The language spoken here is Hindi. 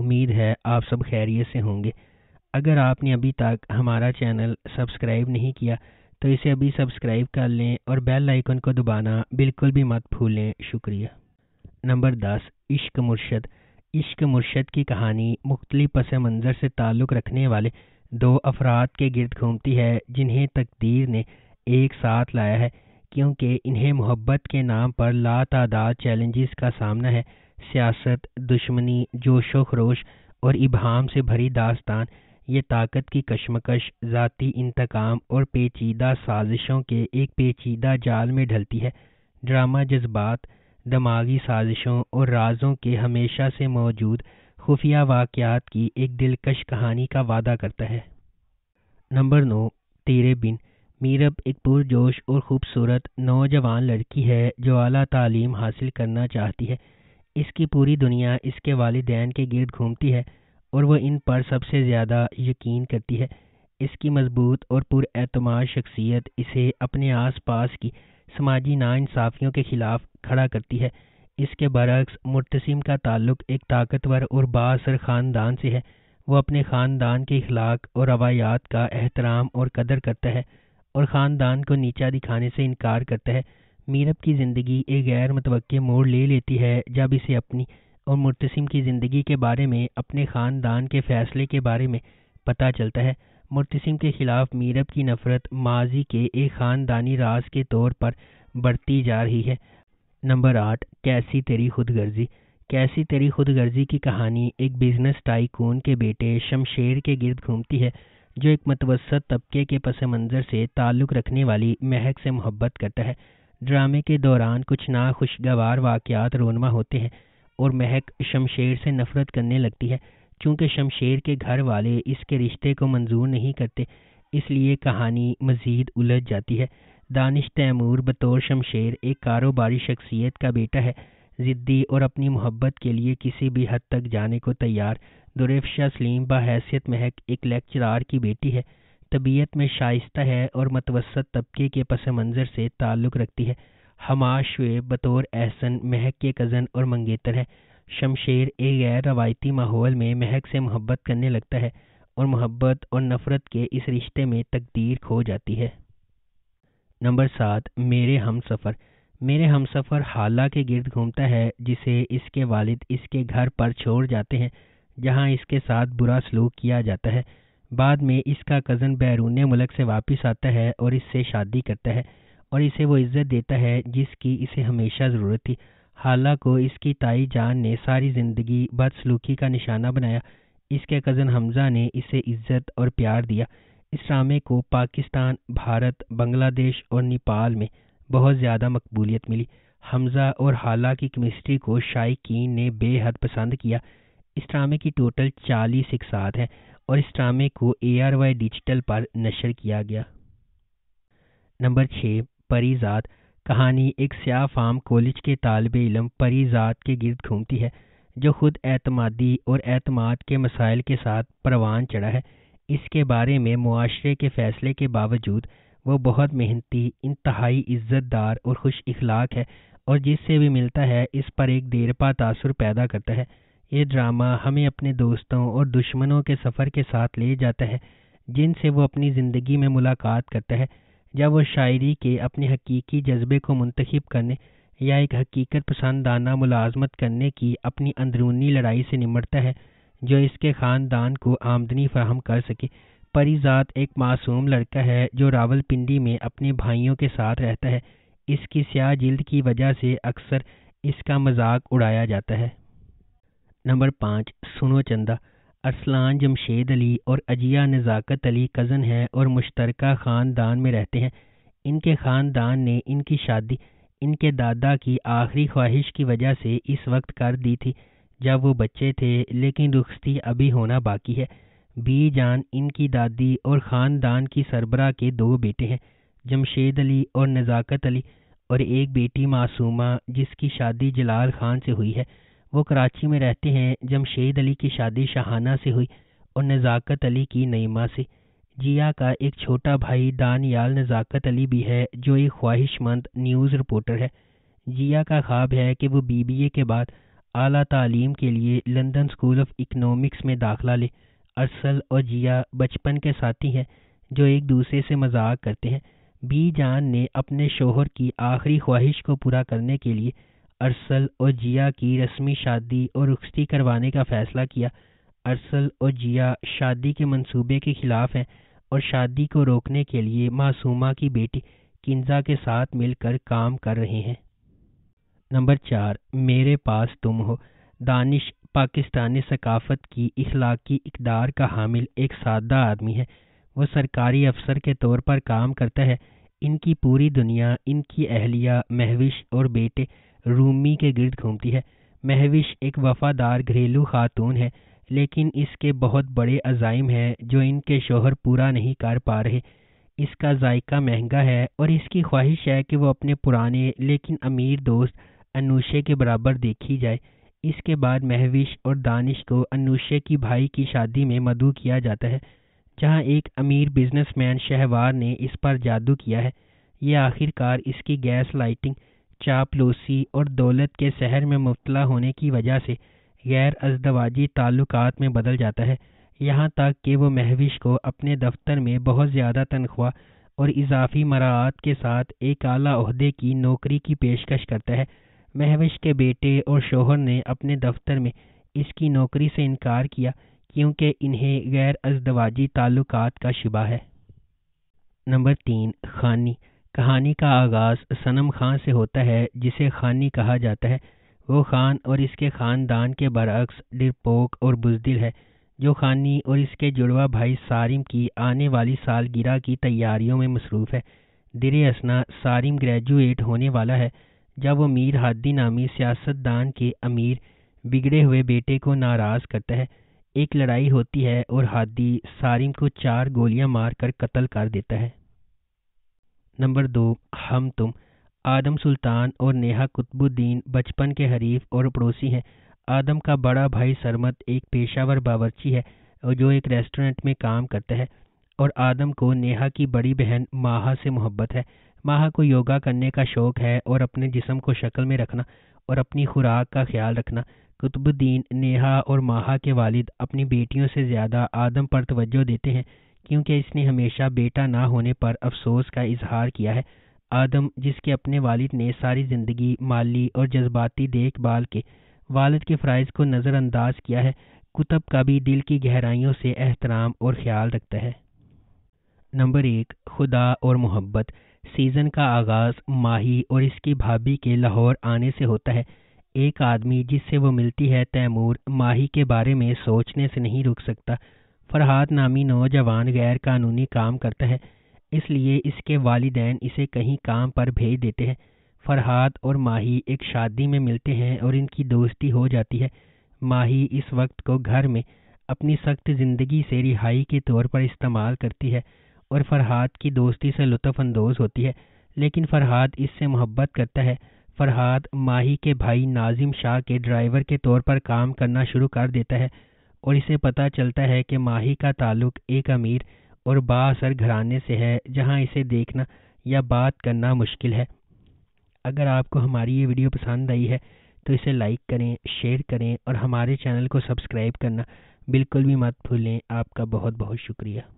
उम्मीद है आप सब खैरियत से होंगे अगर आपने अभी तक हमारा चैनल सब्सक्राइब नहीं किया तो इसे अभी सब्सक्राइब कर लें और बेल आइकन को दबाना बिल्कुल भी मत भूलें शुक्रिया नंबर दस इश्क मुर्शद इश्क मुर्शद की कहानी मुख्तलि पस मंज़र से ताल्लुक़ रखने वाले दो अफराद के गिरद घूमती है जिन्हें तकदीर ने एक साथ लाया है क्योंकि इन्हें मोहब्बत के नाम पर ला तादाद चैलेंजेस का सामना है सियासत दुश्मनी जोशो खरोश और इबहम से भरी दास्तान ये ताकत की कशमकश ज़ाती इंतकाम और पेचीदा साजिशों के एक पेचीदा जाल में ढलती है ड्रामा जज्बात दमागी साजिशों और राजों के हमेशा से मौजूद खुफिया वाक़ात की एक दिलकश कहानी का वादा करता है नंबर नौ तेरे बिन मीरब एक पुरजोश और ख़ूबसूरत नौजवान लड़की है जो अला तालीम हासिल करना चाहती है इसकी पूरी दुनिया इसके वालदेन के गिरद घूमती है और वह इन पर सबसे ज़्यादा यकीन करती है इसकी मजबूत और पुरमाद शख्सियत इसे अपने आस पास की समाजी नाानसाफ़ियों के ख़िलाफ़ खड़ा करती है इसके बरक्स मुतसम का ताल्लुक एक ताकतवर और बासर ख़ानदान से है वह अपने ख़ानदान के अखलाक और रवायात का एहतराम और कदर करता है और ख़ानदान को नीचा दिखाने से इनकार करता है मीरब की ज़िंदगी एक गैर मतवक़ मोड़ ले लेती है जब इसे अपनी और मुतसम की ज़िंदगी के बारे में अपने ख़ानदान के फ़ैसले के बारे में पता चलता है मुतसम के ख़िलाफ़ मीरब की नफ़रत माजी के एक ख़ानदानी राज के तौर पर बढ़ती जा रही है नंबर आठ कैसी तेरी खुद गर्जी कैसी तेरी खुद गर्जी की कहानी एक बिजनेस टाइकून के बेटे शमशेर के गर्द घूमती है जो एक मतवसत तबके के पस मंज़र से ताल्लुक़ रखने वाली महक से मोहब्बत करता है ड्रामे के दौरान कुछ नाखुशगवार वाकयात रोनमा होते हैं और महक शमशेर से नफ़रत करने लगती है चूंकि शमशेर के घर वाले इसके रिश्ते को मंजूर नहीं करते इसलिए कहानी मज़ीद उलझ जाती है दानिश तैमूर बतौर शमशेर एक कारोबारी शख्सियत का बेटा है ज़िद्दी और अपनी मोहब्बत के लिए किसी भी हद तक जाने को तैयार शाह सलीम बाहैसियत महक एक लेक्चरार की बेटी है तबीयत में शाइस्ता है और मतवसत तबके के पस मंज़र से ताल्लुक़ रखती है हमा शुएब बतौर एहसन महक के कज़न और मंगेतर है शमशेर एक गैर रवायती माहौल में महक से मोहब्बत करने लगता है और मोहब्बत और नफ़रत के इस रिश्ते में तकदीर खो जाती है नंबर सात मेरे हम सफ़र मेरे हम सफ़र हाला के गर्द घूमता है जिसे इसके वालिद इसके घर पर छोड़ जाते हैं जहाँ इसके साथ बुरा सलूक किया जाता है बाद में इसका कज़न बैरून मुल्क से वापस आता है और इससे शादी करता है और इसे वो इज़्ज़त देता है जिसकी इसे हमेशा ज़रूरत थी हालांकि इसकी ताई जान ने सारी ज़िंदगी बदसलूकी का निशाना बनाया इसके कज़न हमज़ा ने इसे इज़्ज़त और प्यार दिया इस ड्रामे को पाकिस्तान भारत बांग्लादेश और नेपाल में बहुत ज़्यादा मकबूलियत मिली हमज़ा और हाला की केमिस्ट्री को शायकीन ने बेहद पसंद किया इस ड्रामे की टोटल चालीस इकसात हैं और इस ड्रामे को ए आर वाई डिजिटल पर नशर किया गया नंबर छः परीजात कहानी एक स्याह फार्म कॉलेज के तालब इलम परीजात के गिरद घूमती है जो खुद एतमादी और एतमाद के मसाइल के साथ परवान चढ़ा है इसके बारे में मुआरे के फैसले के बावजूद वो बहुत मेहनती इंतहाई इज़्ज़तदार और खुश इखलाक है और जिससे भी मिलता है इस पर एक देरपा तासर पैदा करता है ये ड्रामा हमें अपने दोस्तों और दुश्मनों के सफ़र के साथ ले जाता है जिनसे वो अपनी ज़िंदगी में मुलाकात करता है जब वो शायरी के अपने हकीकी जज्बे को मंतखब करने या एक हकीकत पसंदाना मुलाजमत करने की अपनी अंदरूनी लड़ाई से निमटता है जो इसके ख़ानदान को आमदनी फराहम कर सके परिजात एक मासूम लड़का है जो रावलपिंडी में अपने भाइयों के साथ रहता है इसकी स्याह जिल्द की वजह से अक्सर इसका मजाक उड़ाया जाता है नंबर पाँच सुनो चंदा अरसलान जमशेद अली और अजिया नज़ाकत अली कज़न हैं और मुश्तरक ख़ानदान में रहते हैं इनके ख़ानदान ने इनकी शादी इनके दादा की आखिरी ख्वाहिश की वजह से इस वक्त कर दी थी जब वो बच्चे थे लेकिन रुखती अभी होना बाकी है बी जान इनकी दादी और ख़ानदान की सरबरा के दो बेटे हैं जमशेद अली और नज़ाकत अली और एक बेटी मासूमा जिसकी शादी जलाल खान से हुई है वो कराची में रहते हैं जमशेद अली की शादी शाहाना से हुई और नज़ाकत अली की नईमा से जिया का एक छोटा भाई दानियाल नज़ाकत अली भी है जो एक ख्वाहिशमंद न्यूज़ रिपोर्टर है जिया का ख्वाब है कि वो बी बी ए के बाद अली तालीम के लिए लंदन स्कूल ऑफ इकनॉमिक्स में दाखिला ले अरसल और जिया बचपन के साथी हैं जो एक दूसरे से मजाक करते हैं बी जान ने अपने शोहर की आखिरी ख्वाहिश को पूरा करने के लिए अरसल और जिया की रस्मी शादी और रुखती करवाने का फैसला किया अरसल और जिया शादी के मंसूबे के खिलाफ हैं और शादी को रोकने के लिए मासूमा की बेटी किन्जा के साथ मिलकर काम कर रहे हैं नंबर चार मेरे पास तुम हो दानिश पाकिस्तानी सकाफत की इखलाकी इकदार का हामिल एक सादा आदमी है वो सरकारी अफसर के तौर पर काम करता है इनकी पूरी दुनिया इनकी अहलिया महविश और बेटे रूमी के गिर्द घूमती है महविश एक वफादार घरेलू खातून है लेकिन इसके बहुत बड़े अजाइम हैं जो इनके शोहर पूरा नहीं कर पा रहे इसका जायका महंगा है और इसकी ख्वाहिश है कि वो अपने पुराने लेकिन अमीर दोस्त अनूशे के बराबर देखी जाए इसके बाद महविश और दानिश को अनूशे की भाई की शादी में मधु किया जाता है जहाँ एक अमीर बिजनेसमैन शहवार ने इस पर जादू किया है यह आखिरकार इसकी गैस लाइटिंग चापलूसी और दौलत के शहर में मुबतला होने की वजह से गैर अजदवाजी ताल्लुक में बदल जाता है यहाँ तक कि वो महविश को अपने दफ्तर में बहुत ज़्यादा तनख्वाह और इजाफी मराहत के साथ एक अलादे की नौकरी की पेशकश करता है महविश के बेटे और शोहर ने अपने दफ्तर में इसकी नौकरी से इनकार किया क्योंकि इन्हें गैर अजदवाजी ताल्लुक का शुबा है नंबर तीन खानी कहानी का आगाज सनम खान से होता है जिसे खानी कहा जाता है वो खान और इसके खानदान के बरक्स डिरपोक और बुजदिल है जो खानी और इसके जुड़वा भाई सारिम की आने वाली सालगिरह की तैयारियों में मसरूफ़ है दिर असना सारिम ग्रेजुएट होने वाला है जब वो मीर हादी नामी सियासतदान के अमीर बिगड़े हुए बेटे को नाराज़ करता है एक लड़ाई होती है और हादी सारिम को चार गोलियां मारकर कत्ल कर देता है नंबर दो हम तुम आदम सुल्तान और नेहा कुतबुद्दीन बचपन के हरीफ और पड़ोसी हैं आदम का बड़ा भाई सरमत एक पेशावर बावर्ची है जो एक रेस्टोरेंट में काम करता है और आदम को नेहा की बड़ी बहन माहा से मोहब्बत है माहा को योगा करने का शौक़ है और अपने जिसम को शक्ल में रखना और अपनी खुराक का ख्याल रखना कुतुबुद्दीन नेहा और माहा के वालिद अपनी बेटियों से ज़्यादा आदम पर तवज्जो देते हैं क्योंकि इसने हमेशा बेटा ना होने पर अफसोस का इजहार किया है आदम जिसके अपने वालिद ने सारी ज़िंदगी माली और जज्बाती देखभाल के वालिद के फ़रज़ को नज़रअंदाज किया है कुतब का भी दिल की गहराइयों से एहतराम और ख्याल रखता है नंबर एक खुदा और मोहब्बत सीज़न का आगाज़ माही और इसकी भाभी के लाहौर आने से होता है एक आदमी जिससे वो मिलती है तैमूर माही के बारे में सोचने से नहीं रुक सकता फरहाद नामी नौजवान गैर कानूनी काम करता है इसलिए इसके वालदेन इसे कहीं काम पर भेज देते हैं फरहाद और माही एक शादी में मिलते हैं और इनकी दोस्ती हो जाती है माही इस वक्त को घर में अपनी सख्त ज़िंदगी से रिहाई के तौर पर इस्तेमाल करती है और फरहाद की दोस्ती से लुफानंदोज़ होती है लेकिन फरहाद इससे मोहब्बत करता है फरहाद माही के भाई नाजिम शाह के ड्राइवर के तौर पर काम करना शुरू कर देता है और इसे पता चलता है कि माही का ताल्लुक एक अमीर और बासर घराने से है जहां इसे देखना या बात करना मुश्किल है अगर आपको हमारी ये वीडियो पसंद आई है तो इसे लाइक करें शेयर करें और हमारे चैनल को सब्सक्राइब करना बिल्कुल भी मत भूलें आपका बहुत बहुत शुक्रिया